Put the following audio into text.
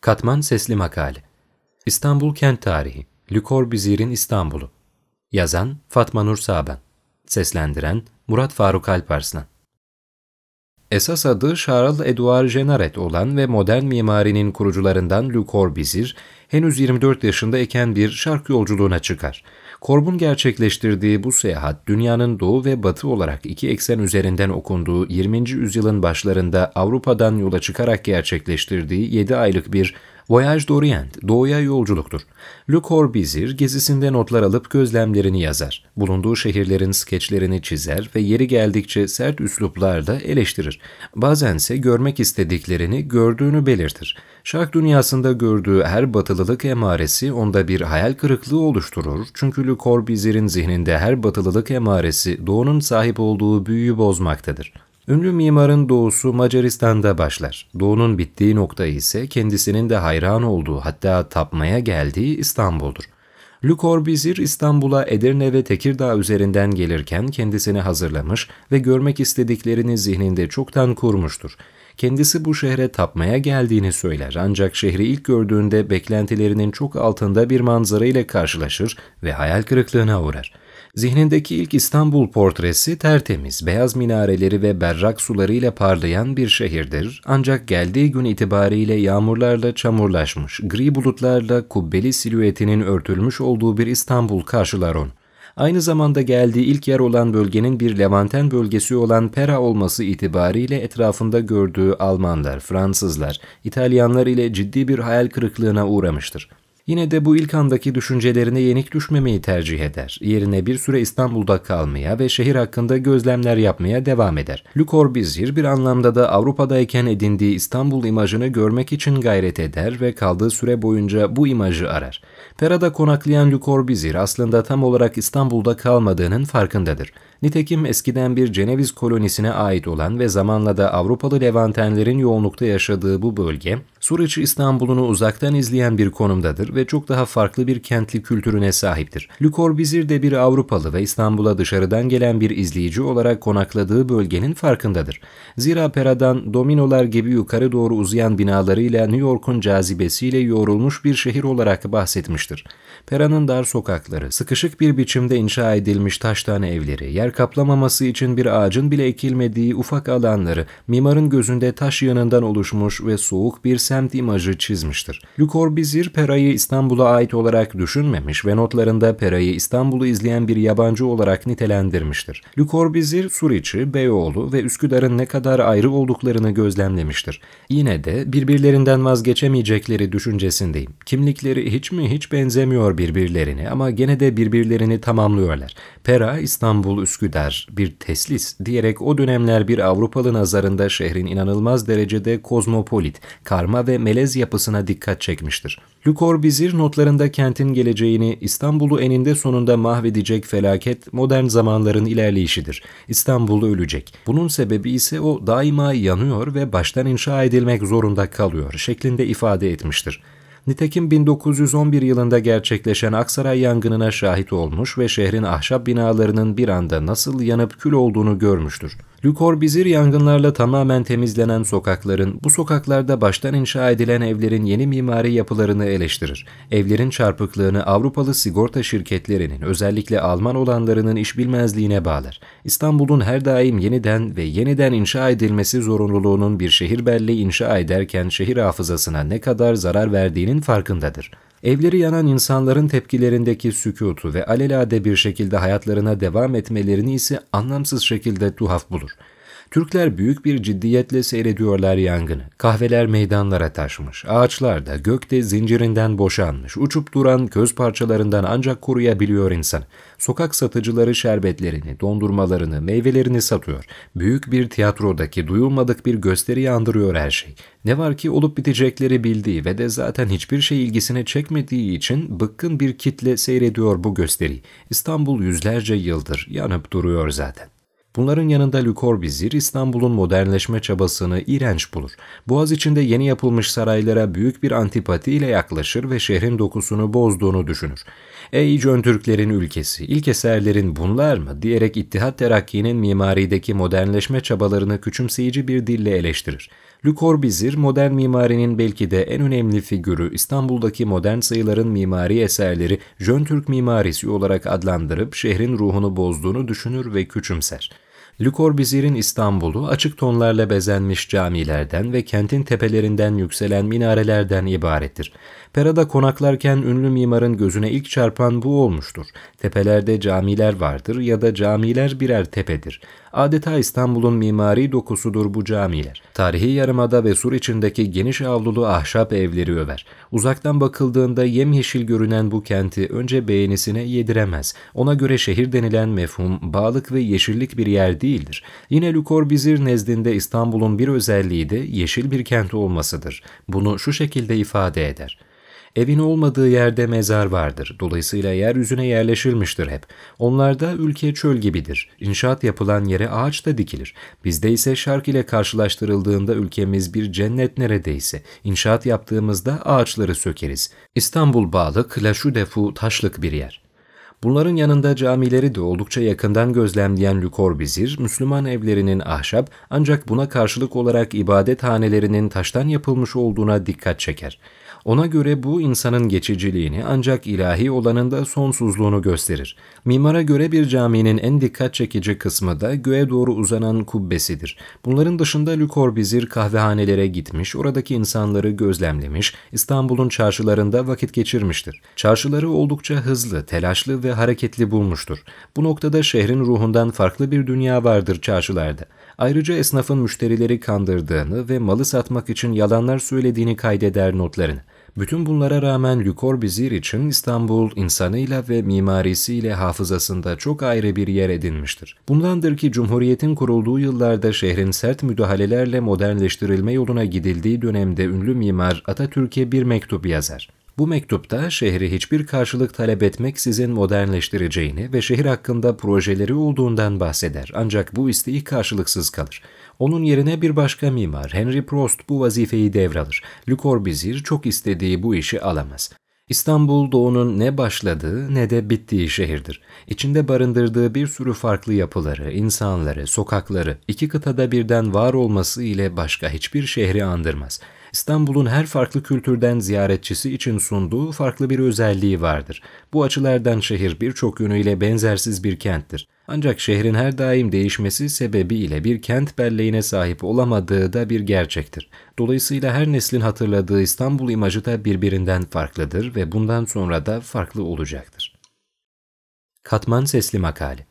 Katman Sesli Makale İstanbul Kent Tarihi Le Corbusier'in İstanbul'u Yazan Fatma Nur Saban Seslendiren Murat Faruk Alparslan Esas adı Charles Edouard Genaret olan ve modern mimarinin kurucularından Le Corbusier, henüz 24 yaşında iken bir şark yolculuğuna çıkar. Korb'un gerçekleştirdiği bu seyahat dünyanın doğu ve batı olarak iki eksen üzerinden okunduğu 20. yüzyılın başlarında Avrupa'dan yola çıkarak gerçekleştirdiği 7 aylık bir Voyage d'Orient, doğuya yolculuktur. Le Corbusier gezisinde notlar alıp gözlemlerini yazar. Bulunduğu şehirlerin skeçlerini çizer ve yeri geldikçe sert üsluplarla eleştirir. Bazense görmek istediklerini gördüğünü belirtir. Şark dünyasında gördüğü her batılılık emaresi onda bir hayal kırıklığı oluşturur. Çünkü Le Corbusier'in zihninde her batılılık emaresi doğunun sahip olduğu büyüyü bozmaktadır. Ünlü mimarın doğusu Macaristan'da başlar. Doğunun bittiği nokta ise kendisinin de hayran olduğu hatta tapmaya geldiği İstanbul'dur. Le Corbusier İstanbul'a Edirne ve Tekirdağ üzerinden gelirken kendisini hazırlamış ve görmek istediklerini zihninde çoktan kurmuştur. Kendisi bu şehre tapmaya geldiğini söyler ancak şehri ilk gördüğünde beklentilerinin çok altında bir manzara ile karşılaşır ve hayal kırıklığına uğrar.'' Zihnindeki ilk İstanbul portresi tertemiz, beyaz minareleri ve berrak sularıyla parlayan bir şehirdir. Ancak geldiği gün itibariyle yağmurlarla çamurlaşmış, gri bulutlarla kubbeli silüetinin örtülmüş olduğu bir İstanbul karşılar onu aynı zamanda geldiği ilk yer olan bölgenin bir Levanten bölgesi olan Pera olması itibariyle etrafında gördüğü Almanlar, Fransızlar, İtalyanlar ile ciddi bir hayal kırıklığına uğramıştır. Yine de bu ilk andaki düşüncelerine yenik düşmemeyi tercih eder. Yerine bir süre İstanbul'da kalmaya ve şehir hakkında gözlemler yapmaya devam eder. Le Corbusier bir anlamda da Avrupa'dayken edindiği İstanbul imajını görmek için gayret eder ve kaldığı süre boyunca bu imajı arar. Pera'da konaklayan Le Corbusier aslında tam olarak İstanbul'da kalmadığının farkındadır. Nitekim eskiden bir Ceneviz kolonisine ait olan ve zamanla da Avrupalı Levantenlerin yoğunlukta yaşadığı bu bölge, Suriç İstanbul'unu uzaktan izleyen bir konumdadır ve ve çok daha farklı bir kentli kültürüne sahiptir. Le Corbusier de bir Avrupalı ve İstanbul'a dışarıdan gelen bir izleyici olarak konakladığı bölgenin farkındadır. Zira Pera'dan dominolar gibi yukarı doğru uzayan binalarıyla New York'un cazibesiyle yoğrulmuş bir şehir olarak bahsetmiştir. Pera'nın dar sokakları, sıkışık bir biçimde inşa edilmiş taş tane evleri, yer kaplamaması için bir ağacın bile ekilmediği ufak alanları, mimarın gözünde taş yanından oluşmuş ve soğuk bir semt imajı çizmiştir. Le Corbusier Pera'yı İstanbul'a İstanbul'a ait olarak düşünmemiş ve notlarında Pera'yı İstanbul'u izleyen bir yabancı olarak nitelendirmiştir. Le Corbusier, Suriçi, Beyoğlu ve Üsküdar'ın ne kadar ayrı olduklarını gözlemlemiştir. Yine de birbirlerinden vazgeçemeyecekleri düşüncesindeyim. Kimlikleri hiç mi hiç benzemiyor birbirlerine ama gene de birbirlerini tamamlıyorlar. Pera, İstanbul, Üsküdar bir teslis diyerek o dönemler bir Avrupalı nazarında şehrin inanılmaz derecede kozmopolit, karma ve melez yapısına dikkat çekmiştir. Le Corbusier Vizir notlarında kentin geleceğini İstanbul'u eninde sonunda mahvedecek felaket modern zamanların ilerleyişidir. İstanbul ölecek. Bunun sebebi ise o daima yanıyor ve baştan inşa edilmek zorunda kalıyor şeklinde ifade etmiştir. Nitekim 1911 yılında gerçekleşen Aksaray yangınına şahit olmuş ve şehrin ahşap binalarının bir anda nasıl yanıp kül olduğunu görmüştür. Le Corbusier yangınlarla tamamen temizlenen sokakların, bu sokaklarda baştan inşa edilen evlerin yeni mimari yapılarını eleştirir. Evlerin çarpıklığını Avrupalı sigorta şirketlerinin, özellikle Alman olanlarının işbilmezliğine bağlar. İstanbul'un her daim yeniden ve yeniden inşa edilmesi zorunluluğunun bir şehir belleği inşa ederken şehir hafızasına ne kadar zarar verdiğinin farkındadır. Evleri yanan insanların tepkilerindeki sükutu ve alelade bir şekilde hayatlarına devam etmelerini ise anlamsız şekilde tuhaf bulur. Türkler büyük bir ciddiyetle seyrediyorlar yangını. Kahveler meydanlara taşmış, ağaçlar da gökte zincirinden boşanmış, uçup duran köz parçalarından ancak koruyabiliyor insan. Sokak satıcıları şerbetlerini, dondurmalarını, meyvelerini satıyor. Büyük bir tiyatrodaki duyulmadık bir gösteri andırıyor her şey. Ne var ki olup bitecekleri bildiği ve de zaten hiçbir şey ilgisine çekmediği için bıkkın bir kitle seyrediyor bu gösteriyi. İstanbul yüzlerce yıldır yanıp duruyor zaten. Bunların yanında Le Corbusier İstanbul'un modernleşme çabasını iğrenç bulur. Boğaz içinde yeni yapılmış saraylara büyük bir antipatiyle yaklaşır ve şehrin dokusunu bozduğunu düşünür. Ey Jön Türklerin ülkesi, ilk eserlerin bunlar mı diyerek İttihat Terakki'nin mimarideki modernleşme çabalarını küçümseyici bir dille eleştirir. Le Corbusier, modern mimarinin belki de en önemli figürü İstanbul'daki modern sayıların mimari eserleri Jön Türk mimarisi olarak adlandırıp şehrin ruhunu bozduğunu düşünür ve küçümser. Le Corbusier'in İstanbul'u açık tonlarla bezenmiş camilerden ve kentin tepelerinden yükselen minarelerden ibarettir. Pera'da konaklarken ünlü mimarın gözüne ilk çarpan bu olmuştur. Tepelerde camiler vardır ya da camiler birer tepedir. Adeta İstanbul'un mimari dokusudur bu camiler. Tarihi yarımada ve sur içindeki geniş avlulu ahşap evleri över. Uzaktan bakıldığında yemyeşil görünen bu kenti önce beğenisine yediremez. Ona göre şehir denilen mefhum bağlık ve yeşillik bir yer değil, değildir. Yine Le Corbusier nezdinde İstanbul'un bir özelliği de yeşil bir kent olmasıdır. Bunu şu şekilde ifade eder. Evin olmadığı yerde mezar vardır. Dolayısıyla yeryüzüne yerleşilmiştir hep. Onlarda ülke çöl gibidir. İnşaat yapılan yere ağaç da dikilir. Bizde ise şark ile karşılaştırıldığında ülkemiz bir cennet neredeyse. İnşaat yaptığımızda ağaçları sökeriz. İstanbul Bağlık, Laşudefu taşlık bir yer. Bunların yanında camileri de oldukça yakından gözlemleyen Lükorbizir, Müslüman evlerinin ahşap ancak buna karşılık olarak ibadet ibadethanelerinin taştan yapılmış olduğuna dikkat çeker. Ona göre bu insanın geçiciliğini ancak ilahi olanın da sonsuzluğunu gösterir. Mimara göre bir caminin en dikkat çekici kısmı da göğe doğru uzanan kubbesidir. Bunların dışında Le Corbusier kahvehanelere gitmiş, oradaki insanları gözlemlemiş, İstanbul'un çarşılarında vakit geçirmiştir. Çarşıları oldukça hızlı, telaşlı ve hareketli bulmuştur. Bu noktada şehrin ruhundan farklı bir dünya vardır çarşılarda. Ayrıca esnafın müşterileri kandırdığını ve malı satmak için yalanlar söylediğini kaydeder notlarını. Bütün bunlara rağmen Le Corbusier için İstanbul insanıyla ve mimarisiyle hafızasında çok ayrı bir yer edinmiştir. Bundandır ki Cumhuriyet'in kurulduğu yıllarda şehrin sert müdahalelerle modernleştirilme yoluna gidildiği dönemde ünlü mimar Atatürk'e bir mektup yazar. Bu mektupta şehri hiçbir karşılık talep etmek sizin modernleştireceğini ve şehir hakkında projeleri olduğundan bahseder. Ancak bu isteği karşılıksız kalır. Onun yerine bir başka mimar Henry Prost bu vazifeyi devralır. Le Corbusier çok istediği bu işi alamaz. İstanbul doğunun ne başladığı ne de bittiği şehirdir. İçinde barındırdığı bir sürü farklı yapıları, insanları, sokakları iki kıtada birden var olması ile başka hiçbir şehri andırmaz. İstanbul'un her farklı kültürden ziyaretçisi için sunduğu farklı bir özelliği vardır. Bu açılardan şehir birçok yönüyle benzersiz bir kenttir. Ancak şehrin her daim değişmesi sebebiyle bir kent belleğine sahip olamadığı da bir gerçektir. Dolayısıyla her neslin hatırladığı İstanbul imajı da birbirinden farklıdır ve bundan sonra da farklı olacaktır. Katman Sesli Makale